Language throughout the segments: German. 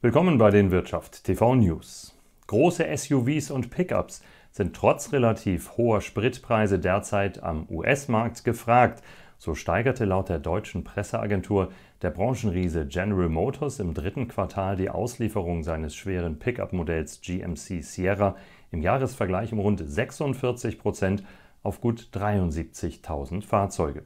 Willkommen bei den Wirtschaft TV News. Große SUVs und Pickups sind trotz relativ hoher Spritpreise derzeit am US-Markt gefragt. So steigerte laut der deutschen Presseagentur der Branchenriese General Motors im dritten Quartal die Auslieferung seines schweren Pickup-Modells GMC Sierra im Jahresvergleich um rund 46 Prozent auf gut 73.000 Fahrzeuge.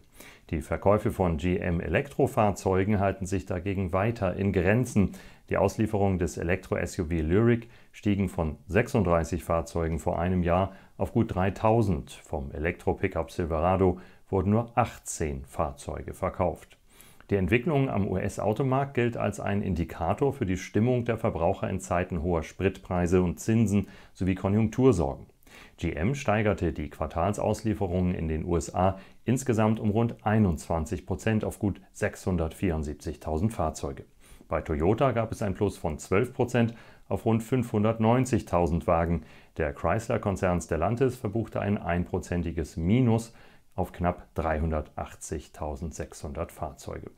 Die Verkäufe von GM Elektrofahrzeugen halten sich dagegen weiter in Grenzen. Die Auslieferungen des Elektro-SUV Lyric stiegen von 36 Fahrzeugen vor einem Jahr auf gut 3000. Vom Elektro-Pickup Silverado wurden nur 18 Fahrzeuge verkauft. Die Entwicklung am US-Automarkt gilt als ein Indikator für die Stimmung der Verbraucher in Zeiten hoher Spritpreise und Zinsen sowie Konjunktursorgen. GM steigerte die Quartalsauslieferungen in den USA insgesamt um rund 21 Prozent auf gut 674.000 Fahrzeuge. Bei Toyota gab es ein Plus von 12 Prozent auf rund 590.000 Wagen. Der Chrysler-Konzern Stellantis verbuchte ein einprozentiges Minus auf knapp 380.600 Fahrzeuge.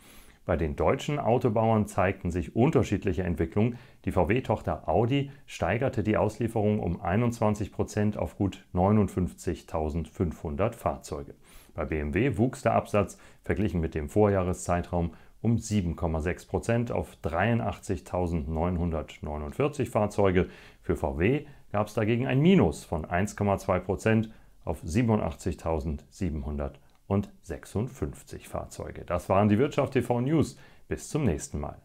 Bei den deutschen Autobauern zeigten sich unterschiedliche Entwicklungen. Die VW-Tochter Audi steigerte die Auslieferung um 21 Prozent auf gut 59.500 Fahrzeuge. Bei BMW wuchs der Absatz verglichen mit dem Vorjahreszeitraum um 7,6 Prozent auf 83.949 Fahrzeuge. Für VW gab es dagegen ein Minus von 1,2 Prozent auf 87.700 und 56 Fahrzeuge. Das waren die Wirtschaft TV News. Bis zum nächsten Mal.